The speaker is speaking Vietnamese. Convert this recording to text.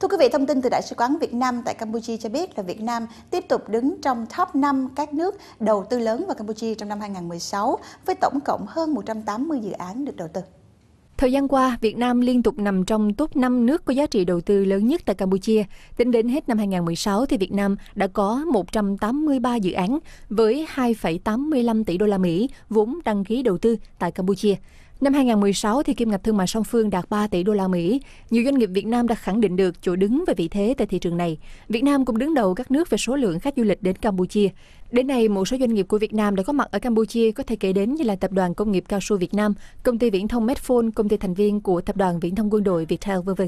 Thưa quý vị, thông tin từ Đại sứ quán Việt Nam tại Campuchia cho biết là Việt Nam tiếp tục đứng trong top 5 các nước đầu tư lớn vào Campuchia trong năm 2016 với tổng cộng hơn 180 dự án được đầu tư. Thời gian qua, Việt Nam liên tục nằm trong top 5 nước có giá trị đầu tư lớn nhất tại Campuchia. Tính đến hết năm 2016 thì Việt Nam đã có 183 dự án với 2,85 tỷ đô la Mỹ vốn đăng ký đầu tư tại Campuchia. Năm 2016 thì kim ngạch thương mại song phương đạt 3 tỷ đô la Mỹ. Nhiều doanh nghiệp Việt Nam đã khẳng định được chỗ đứng và vị thế tại thị trường này. Việt Nam cũng đứng đầu các nước về số lượng khách du lịch đến Campuchia. Đến nay, một số doanh nghiệp của Việt Nam đã có mặt ở Campuchia có thể kể đến như là Tập đoàn Công nghiệp Cao su Việt Nam, Công ty Viễn thông Medphone, công ty thành viên của Tập đoàn Viễn thông Quân đội Viettel v.v.